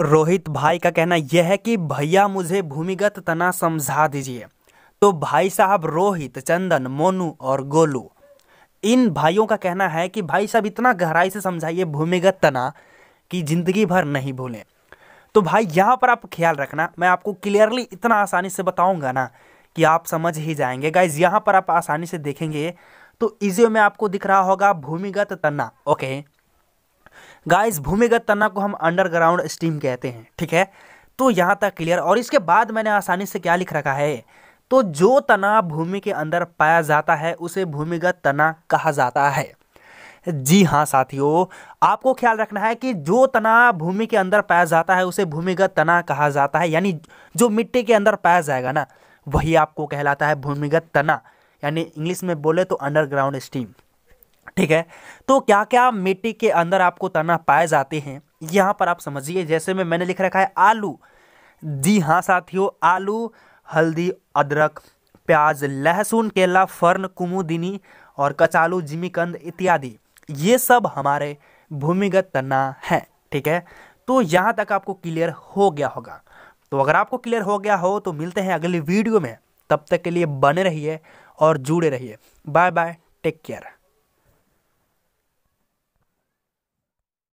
रोहित भाई का कहना यह है कि भैया मुझे भूमिगत तना समझा दीजिए तो भाई साहब रोहित चंदन मोनू और गोलू इन भाइयों का कहना है कि भाई साहब इतना गहराई से समझाइए भूमिगत तना कि ज़िंदगी भर नहीं भूलें तो भाई यहाँ पर आप ख्याल रखना मैं आपको क्लियरली इतना आसानी से बताऊंगा ना कि आप समझ ही जाएंगे गाइज यहाँ पर आप आसानी से देखेंगे तो इजियो में आपको दिख रहा होगा भूमिगत तना ओके गाइस भूमिगत तना को हम अंडरग्राउंड स्टीम कहते हैं ठीक है तो यहाँ तक क्लियर और इसके बाद मैंने आसानी से क्या लिख रखा है तो जो तना भूमि के अंदर पाया जाता है उसे भूमिगत तना कहा जाता है जी हाँ साथियों आपको ख्याल रखना है कि जो तना भूमि के अंदर पाया जाता है उसे भूमिगत तना कहा जाता है यानी जो मिट्टी के अंदर पाया जाएगा ना वही आपको कहलाता है भूमिगत तना यानी इंग्लिश में बोले तो अंडरग्राउंड स्टीम ठीक है तो क्या क्या मिट्टी के अंदर आपको तना पाए जाते हैं यहाँ पर आप समझिए जैसे में मैंने लिख रखा है आलू जी हाँ साथियों आलू हल्दी अदरक प्याज लहसुन केला फर्न कुमुदिनी और कचालू जिमीकंद इत्यादि ये सब हमारे भूमिगत तना है ठीक है तो यहाँ तक आपको क्लियर हो गया होगा तो अगर आपको क्लियर हो गया हो तो मिलते हैं अगली वीडियो में तब तक के लिए बने रहिए और जुड़े रहिए बाय बाय टेक केयर